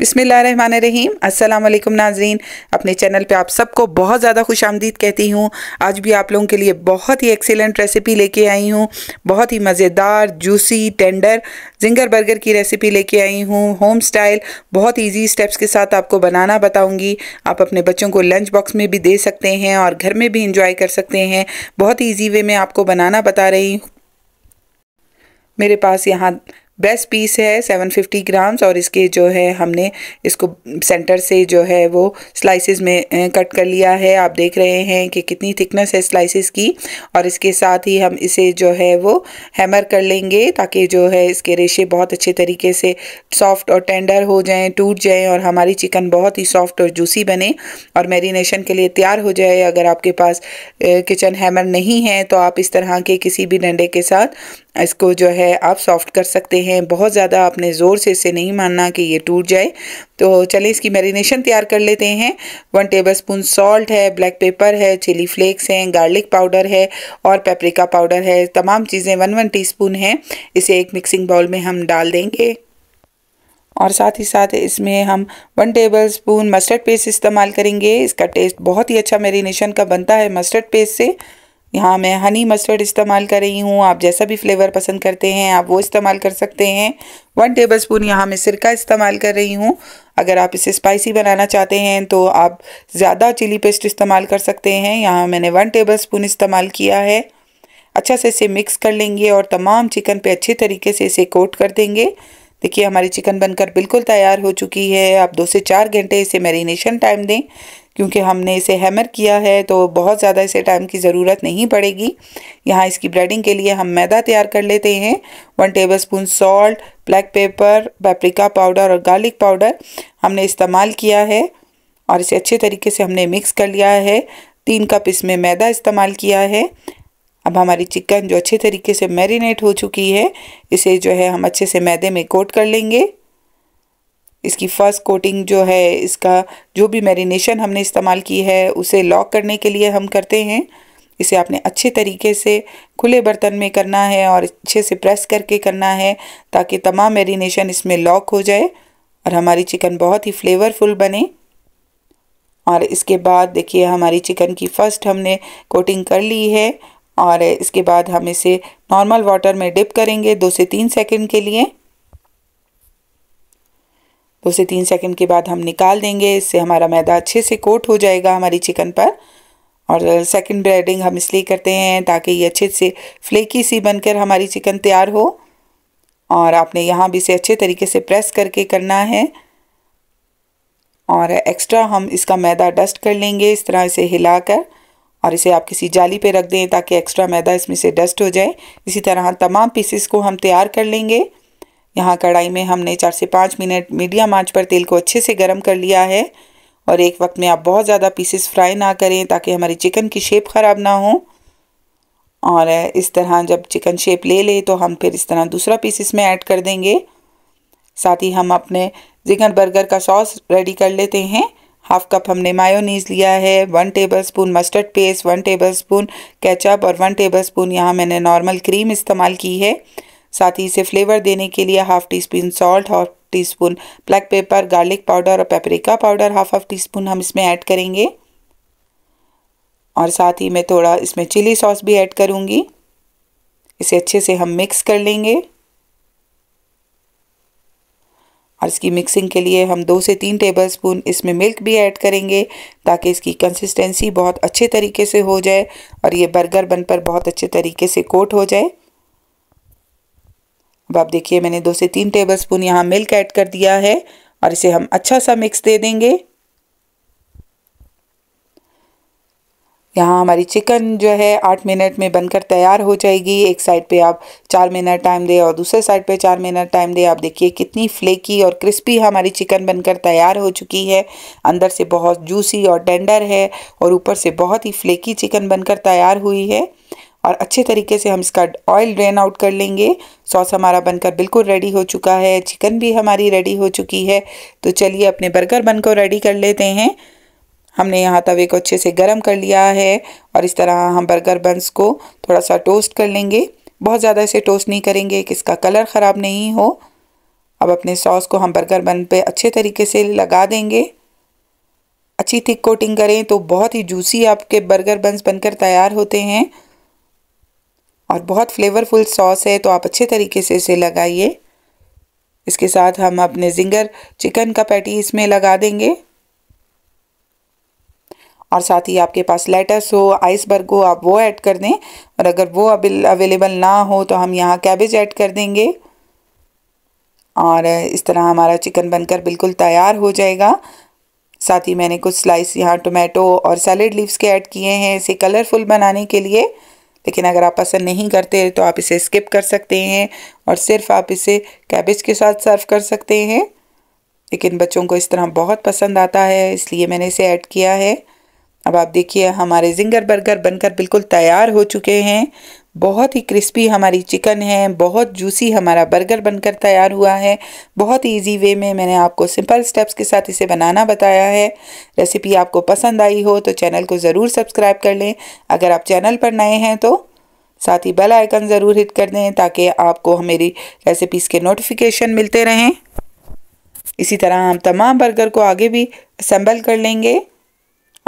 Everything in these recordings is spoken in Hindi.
बिसमीम अल्लाम नाजरीन अपने चैनल पे आप सबको बहुत ज़्यादा खुश आमदीद कहती हूँ आज भी आप लोगों के लिए बहुत ही एक्सेलेंट रेसिपी लेके आई हूँ बहुत ही मज़ेदार जूसी टेंडर जिंगर बर्गर की रेसिपी लेके आई हूँ होम स्टाइल बहुत ईजी स्टेप्स के साथ आपको बनाना बताऊँगी आप अपने बच्चों को लंच बॉक्स में भी दे सकते हैं और घर में भी इंजॉय कर सकते हैं बहुत ईजी वे में आपको बनाना बता रही हूँ मेरे पास यहाँ बेस्ट पीस है 750 ग्राम्स और इसके जो है हमने इसको सेंटर से जो है वो स्लाइसेस में कट कर लिया है आप देख रहे हैं कि कितनी थिकनेस है स्लाइसेस की और इसके साथ ही हम इसे जो है वो हैमर कर लेंगे ताकि जो है इसके रेशे बहुत अच्छे तरीके से सॉफ्ट और टेंडर हो जाएं टूट जाएं और हमारी चिकन बहुत ही सॉफ्ट और जूसी बने और मेरीनेशन के लिए तैयार हो जाए अगर आपके पास किचन हैमर नहीं है तो आप इस तरह के किसी भी डंडे के साथ इसको जो है आप सॉफ्ट कर सकते हैं बहुत ज़्यादा आपने ज़ोर से इसे नहीं मानना कि ये टूट जाए तो चलें इसकी मैरिनेशन तैयार कर लेते हैं वन टेबल स्पून सॉल्ट है ब्लैक पेपर है चिली फ्लेक्स हैं गार्लिक पाउडर है और पेपरिका पाउडर है तमाम चीज़ें वन वन टी स्पून इसे एक मिक्सिंग बाउल में हम डाल देंगे और साथ ही साथ इसमें हम one tablespoon mustard paste इस्तेमाल करेंगे इसका टेस्ट बहुत ही अच्छा मेरीनेशन का बनता है मस्टर्ड पेस्ट से यहाँ मैं हनी मस्टर्ड इस्तेमाल कर रही हूँ आप जैसा भी फ्लेवर पसंद करते हैं आप वो इस्तेमाल कर सकते हैं वन टेबल स्पून यहाँ मैं सिरका इस्तेमाल कर रही हूँ अगर आप इसे स्पाइसी बनाना चाहते हैं तो आप ज़्यादा चिली पेस्ट इस्तेमाल कर सकते हैं यहाँ मैंने वन टेबल स्पून इस्तेमाल किया है अच्छा से इसे मिक्स कर लेंगे और तमाम चिकन पर अच्छे तरीके से इसे कोट कर देंगे देखिए हमारी चिकन बनकर बिल्कुल तैयार हो चुकी है आप दो से चार घंटे इसे मैरिनेशन टाइम दें क्योंकि हमने इसे हैमर किया है तो बहुत ज़्यादा इसे टाइम की ज़रूरत नहीं पड़ेगी यहाँ इसकी ब्रेडिंग के लिए हम मैदा तैयार कर लेते हैं one tablespoon salt black pepper paprika powder और गार्लिक पाउडर हमने इस्तेमाल किया है और इसे अच्छे तरीके से हमने मिक्स कर लिया है तीन कप इसमें मैदा इस्तेमाल किया है अब हमारी चिकन जो अच्छे तरीके से मैरिनेट हो चुकी है इसे जो है हम अच्छे से मैदे में कोट कर लेंगे इसकी फ़र्स्ट कोटिंग जो है इसका जो भी मैरिनेशन हमने इस्तेमाल की है उसे लॉक करने के लिए हम करते हैं इसे आपने अच्छे तरीके से खुले बर्तन में करना है और अच्छे से प्रेस करके करना है ताकि तमाम मैरिनेशन इसमें लॉक हो जाए और हमारी चिकन बहुत ही फ्लेवरफुल बने और इसके बाद देखिए हमारी चिकन की फ़र्स्ट हमने कोटिंग कर ली है और इसके बाद हम इसे नॉर्मल वाटर में डिप करेंगे दो से तीन सेकंड के लिए उसे तीन सेकंड के बाद हम निकाल देंगे इससे हमारा मैदा अच्छे से कोट हो जाएगा हमारी चिकन पर और सेकंड ब्रेडिंग हम इसलिए करते हैं ताकि ये अच्छे से फ्लेकी सी बनकर हमारी चिकन तैयार हो और आपने यहाँ भी इसे अच्छे तरीके से प्रेस करके करना है और एक्स्ट्रा हम इसका मैदा डस्ट कर लेंगे इस तरह इसे हिलाकर और इसे आप किसी जाली पे रख दें ताकि एक्स्ट्रा मैदा इसमें से डस्ट हो जाए इसी तरह तमाम पीसेस को हम तैयार कर लेंगे यहाँ कढ़ाई में हमने चार से पाँच मिनट मीडियम आंच पर तेल को अच्छे से गर्म कर लिया है और एक वक्त में आप बहुत ज़्यादा पीसेस फ्राई ना करें ताकि हमारी चिकन की शेप ख़राब ना हो और इस तरह जब चिकन शेप ले ले तो हम फिर इस तरह दूसरा पीसेस में ऐड कर देंगे साथ ही हम अपने चिकन बर्गर का सॉस रेडी कर लेते हैं हाफ कप हमने मायोनीज लिया है one tablespoon mustard paste one tablespoon ketchup और वन टेबल स्पून यहाँ मैंने नॉर्मल क्रीम इस्तेमाल की है साथ ही इसे फ्लेवर देने के लिए half teaspoon salt half teaspoon black pepper garlic powder और paprika powder half half teaspoon हम इसमें ऐड करेंगे और साथ ही मैं थोड़ा इसमें चिली सॉस भी ऐड करूँगी इसे अच्छे से हम मिक्स कर लेंगे और इसकी मिक्सिंग के लिए हम दो से तीन टेबल स्पून इसमें मिल्क भी ऐड करेंगे ताकि इसकी कंसिस्टेंसी बहुत अच्छे तरीके से हो जाए और ये बर्गर बन पर बहुत अच्छे तरीके से कोट हो जाए अब आप देखिए मैंने दो से तीन टेबल स्पून यहाँ मिल्क ऐड कर दिया है और इसे हम अच्छा सा मिक्स दे देंगे यहाँ हमारी चिकन जो है आठ मिनट में बनकर तैयार हो जाएगी एक साइड पे आप चार मिनट टाइम दें और दूसरे साइड पे चार मिनट टाइम दे आप देखिए कितनी फ्लेकी और क्रिस्पी हमारी चिकन बनकर तैयार हो चुकी है अंदर से बहुत जूसी और टेंडर है और ऊपर से बहुत ही फ्लेकी चिकन बनकर तैयार हुई है और अच्छे तरीके से हम इसका ऑयल ड्रेन आउट कर लेंगे सॉस हमारा बनकर बिल्कुल रेडी हो चुका है चिकन भी हमारी रेडी हो चुकी है तो चलिए अपने बर्गर बन को रेडी कर लेते हैं हमने यहाँ तवे को अच्छे से गर्म कर लिया है और इस तरह हम बर्गर बंस को थोड़ा सा टोस्ट कर लेंगे बहुत ज़्यादा इसे टोस्ट नहीं करेंगे कि इसका कलर ख़राब नहीं हो अब अपने सॉस को हम बर्गर बन पे अच्छे तरीके से लगा देंगे अच्छी थिक कोटिंग करें तो बहुत ही जूसी आपके बर्गर बंस बनकर तैयार होते हैं और बहुत फ्लेवरफुल सॉस है तो आप अच्छे तरीके से इसे लगाइए इसके साथ हम अपने जिंगर चिकन का पैटी इसमें लगा देंगे और साथ ही आपके पास लेटस हो आइसबर्ग हो आप वो ऐड कर दें और अगर वो अवेलेबल ना हो तो हम यहाँ कैबेज ऐड कर देंगे और इस तरह हमारा चिकन बनकर बिल्कुल तैयार हो जाएगा साथ ही मैंने कुछ स्लाइस यहाँ टोमेटो और सैलड लीव्स के ऐड किए हैं इसे कलरफुल बनाने के लिए लेकिन अगर आप पसंद नहीं करते तो आप इसे स्किप कर सकते हैं और सिर्फ आप इसे कैबेज के साथ सर्व कर सकते हैं लेकिन बच्चों को इस तरह बहुत पसंद आता है इसलिए मैंने इसे ऐड किया है अब आप देखिए हमारे जिंगर बर्गर बनकर बिल्कुल तैयार हो चुके हैं बहुत ही क्रिस्पी हमारी चिकन है बहुत जूसी हमारा बर्गर बनकर तैयार हुआ है बहुत ही ईजी वे में मैंने आपको सिंपल स्टेप्स के साथ इसे बनाना बताया है रेसिपी आपको पसंद आई हो तो चैनल को ज़रूर सब्सक्राइब कर लें अगर आप चैनल पर नए हैं तो साथ ही बेल आइकन ज़रूर हिट कर दें ताकि आपको हमेरी रेसिपीज़ के नोटिफिकेशन मिलते रहें इसी तरह हम तमाम बर्गर को आगे भी असम्बल कर लेंगे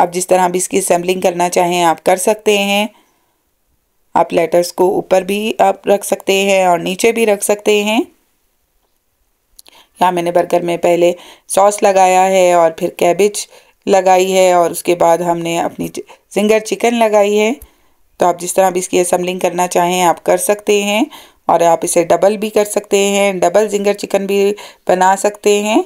आप जिस तरह भी इसकी असम्बलिंग करना चाहें आप कर सकते हैं आप लेटर्स को ऊपर भी आप रख सकते हैं और नीचे भी रख सकते हैं यहाँ मैंने बर्गर में पहले सॉस लगाया है और फिर कैबिज लगाई है और उसके बाद हमने अपनी जिंगर चिकन लगाई है तो आप जिस तरह भी इसकी असम्बलिंग करना चाहें आप कर सकते हैं और आप इसे डबल भी कर सकते हैं डबल जिंगर चिकन भी बना सकते हैं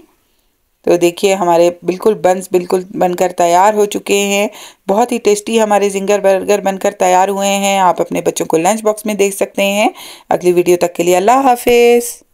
तो देखिए हमारे बिल्कुल बंस बिल्कुल बनकर तैयार हो चुके हैं बहुत ही टेस्टी हमारे जिंगर बर्गर बनकर तैयार हुए हैं आप अपने बच्चों को लंच बॉक्स में देख सकते हैं अगली वीडियो तक के लिए अल्लाह हाफिज़